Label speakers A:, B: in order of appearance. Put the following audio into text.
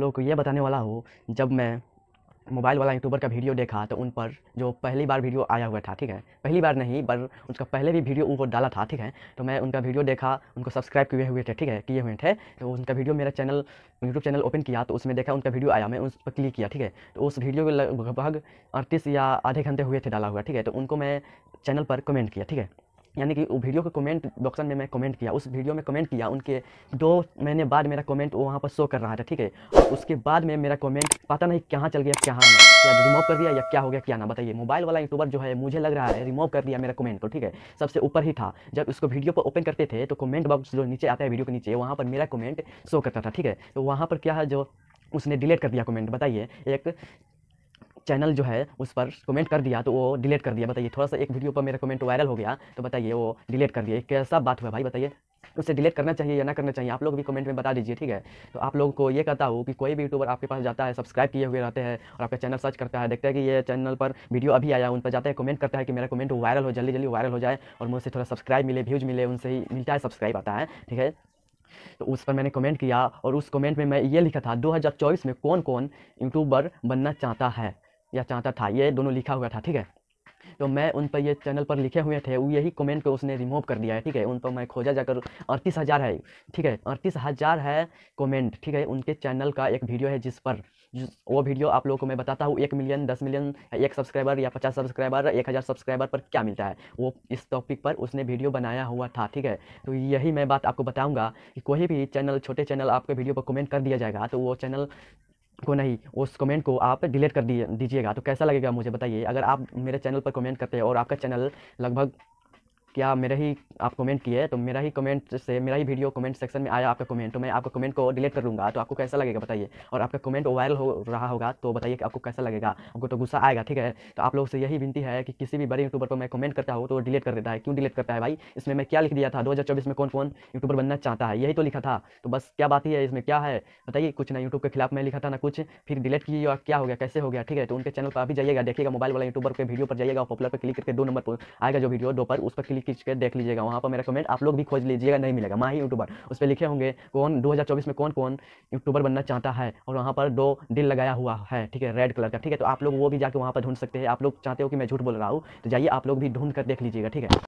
A: लोगों को ये बताने वाला हूँ जब मैं मोबाइल वाला यूट्यूबर का वीडियो देखा तो उन पर जो पहली बार वीडियो आया हुआ था ठीक है पहली बार नहीं पर उसका पहले भी वीडियो उनको डाला था ठीक है तो मैं उनका वीडियो देखा उनको सब्सक्राइब किए हुए थे ठीक है किए हुए थे तो उनका वीडियो मेरा चैनल यूट्यूब चैनल ओपन किया तो उसमें देखा उनका वीडियो आया मैं उस पर क्लिक किया ठीक है तो उस वीडियो को लगभग अड़तीस या आधे घंटे हुए थे डाला हुआ ठीक है तो उनको मैं चैनल पर कमेंट किया ठीक है यानी कि वीडियो के कमेंट बॉक्सन में मैं कमेंट किया उस वीडियो में कमेंट किया उनके दो महीने बाद मेरा कमेंट वो वहाँ पर शो कर रहा था ठीक है उसके बाद में मेरा कमेंट पता नहीं कहाँ चल गया क्या या रिमूव कर दिया या क्या हो गया क्या ना बताइए मोबाइल वाला यूट्यूबर जो है मुझे लग रहा है रिमूव कर दिया मेरा कमेंट को ठीक है सबसे ऊपर ही था जब उसको वीडियो पर ओपन करते थे तो कमेंट बॉक्स जो नीचे आता है वीडियो के नीचे वहाँ पर मेरा कमेंट शो करता था ठीक है तो वहाँ पर क्या है जो उसने डिलीट कर दिया कमेंट बताइए एक चैनल जो है उस पर कमेंट कर दिया तो वो डिलीट कर दिया बताइए थोड़ा सा एक वीडियो पर मेरा कमेंट वायरल हो गया तो बताइए वो डिलीट कर दिया कैसा बात हुआ भाई बताइए उसे डिलीट करना चाहिए या ना करना चाहिए आप लोग भी कमेंट में बता दीजिए ठीक है तो आप लोगों को ये कहता हूँ कि कोई भी यूट्यूबर आपके पास जाता है सब्सक्राइब किए हुए रहते हैं और आपका चैनल सर्च करता है देखता है कि ये चैनल पर वीडियो अभी आया उन पर जाता है कमेंट करता है कि मेरा कमेंट वायरल हो जल्दी जल्दी वायरल हो जाए और मुझसे थोड़ा सब्सक्राइब मिले व्यूज मिले उनसे ही मिलता है सब्सक्राइब आता है ठीक है तो उस पर मैंने कमेंट किया और उस कमेंट में मैं ये लिखा था चौबीस में कौन कौन यूट्यूबर बनना चाहता है या चाहता था ये दोनों लिखा हुआ था ठीक है तो मैं उन पर ये चैनल पर लिखे हुए थे वो यही कमेंट को उसने रिमूव कर दिया है ठीक है उन पर मैं खोजा जाकर अड़तीस हज़ार है ठीक है अड़तीस हज़ार है कमेंट ठीक है उनके चैनल का एक वीडियो है जिस पर जिस वो वीडियो आप लोगों को मैं बताता हूँ एक मिलियन दस मिलियन एक सब्सक्राइबर या पचास सब्सक्राइबर एक हज़ार सब्सक्राइबर पर क्या मिलता है वो इस टॉपिक पर उसने वीडियो बनाया हुआ था ठीक है तो यही मैं बात आपको बताऊँगा कि कोई भी चैनल छोटे चैनल आपके वीडियो पर कमेंट कर दिया जाएगा तो वो चैनल को नहीं उस कमेंट को आप डिलीट कर दीजिएगा तो कैसा लगेगा मुझे बताइए अगर आप मेरे चैनल पर कमेंट करते हैं और आपका चैनल लगभग कि हाँ, मेरा ही आप कमेंट किए तो मेरा ही कमेंट से मेरा ही वीडियो कमेंट सेक्शन में आया आपका कमेंट तो मैं आपका कमेंट को डिलीट कर लूँगा तो आपको कैसा लगेगा बताइए और आपका कमेंट वायरल हो रहा होगा तो बताइए कि आपको कैसा लगेगा आपको तो गुस्सा आएगा ठीक है तो आप लोगों से यही विनती है कि किसी भी बड़े यूट्यूबर पर मैं कमेंट करता हूँ तो डिलीट कर देता है क्यों डिलीट करता है भाई इसमें मैं क्या लिख दिया था दो में कौन कौन यूट्यूबर बनना चाहता है यही तो लिखा था तो बस क्या बात ही है इसमें क्या है बताइए कुछ ना यूट्यूब के खिलाफ मैं लिखा था ना कुछ फिर डिलीट की और क्या हो गया कैसे हो गया ठीक है तो उनके चैनल पर अभी भी जाइएगा देखिएगा मोबाइल वाला यूट्यूबर के वीडियो पर जाइएगा पॉपुलर पर क्लिक करके दो नंबर पर आएगा जो वीडियो दो पर उस पर क्लिक खींच के देख लीजिएगा वहाँ पर मेरा कमेंट आप लोग भी खोज लीजिएगा नहीं मिलेगा माही यूट्यूबर उस पर लिखे होंगे कौन 2024 में कौन कौन यूट्यूबर बनना चाहता है और वहाँ पर दो दिल लगाया हुआ है ठीक है रेड कलर का ठीक है तो आप लोग वो भी जाकर वहाँ पर ढूंढ सकते हैं आप लोग चाहते हो कि मैं झूठ बोल रहा हूँ तो जाइए आप लोग भी ढूंढ कर देख लीजिएगा ठीक है